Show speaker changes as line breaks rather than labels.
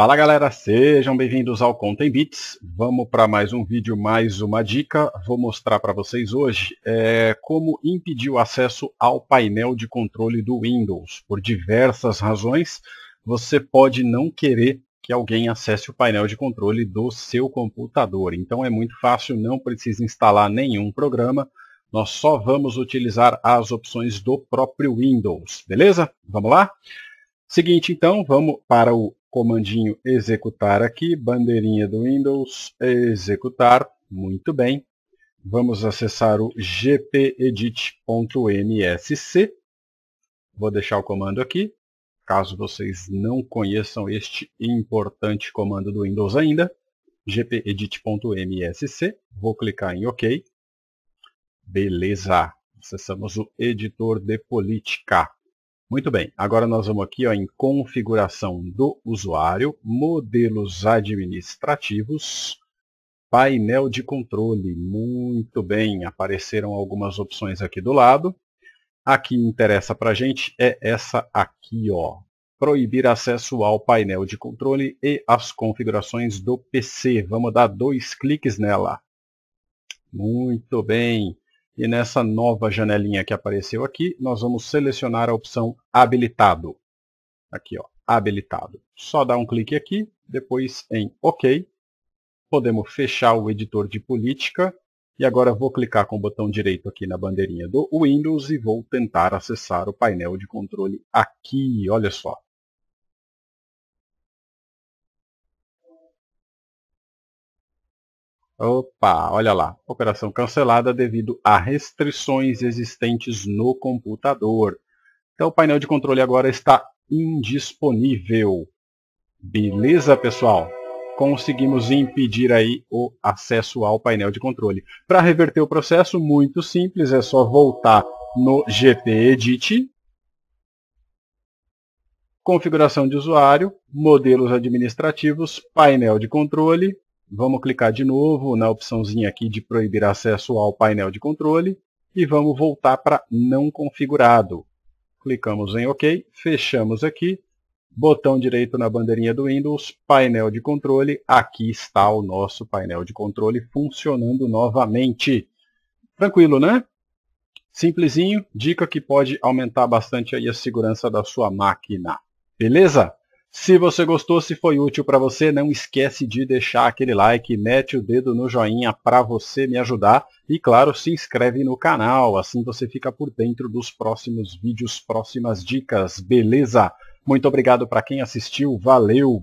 Fala galera, sejam bem-vindos ao Contem Bits. Vamos para mais um vídeo, mais uma dica. Vou mostrar para vocês hoje é, como impedir o acesso ao painel de controle do Windows. Por diversas razões, você pode não querer que alguém acesse o painel de controle do seu computador. Então é muito fácil, não precisa instalar nenhum programa. Nós só vamos utilizar as opções do próprio Windows, beleza? Vamos lá? Seguinte, então, vamos para o comandinho executar aqui, bandeirinha do Windows, executar, muito bem. Vamos acessar o gpedit.msc. Vou deixar o comando aqui, caso vocês não conheçam este importante comando do Windows ainda. gpedit.msc. Vou clicar em OK. Beleza. Acessamos o editor de política. Muito bem, agora nós vamos aqui ó, em configuração do usuário, modelos administrativos, painel de controle. Muito bem, apareceram algumas opções aqui do lado. A que interessa para a gente é essa aqui, ó, proibir acesso ao painel de controle e às configurações do PC. Vamos dar dois cliques nela. Muito bem. E nessa nova janelinha que apareceu aqui, nós vamos selecionar a opção habilitado. Aqui, ó, habilitado. Só dá um clique aqui, depois em OK. Podemos fechar o editor de política. E agora vou clicar com o botão direito aqui na bandeirinha do Windows e vou tentar acessar o painel de controle aqui. Olha só, Opa, olha lá. Operação cancelada devido a restrições existentes no computador. Então o painel de controle agora está indisponível. Beleza, pessoal? Conseguimos impedir aí o acesso ao painel de controle. Para reverter o processo, muito simples, é só voltar no GT Edit, configuração de usuário, modelos administrativos, painel de controle, Vamos clicar de novo na opçãozinha aqui de proibir acesso ao painel de controle e vamos voltar para não configurado. Clicamos em OK, fechamos aqui, botão direito na bandeirinha do Windows, painel de controle, aqui está o nosso painel de controle funcionando novamente. Tranquilo, né? Simplesinho, dica que pode aumentar bastante aí a segurança da sua máquina. Beleza? Se você gostou, se foi útil para você, não esquece de deixar aquele like, mete o dedo no joinha para você me ajudar e claro, se inscreve no canal, assim você fica por dentro dos próximos vídeos, próximas dicas, beleza? Muito obrigado para quem assistiu, valeu.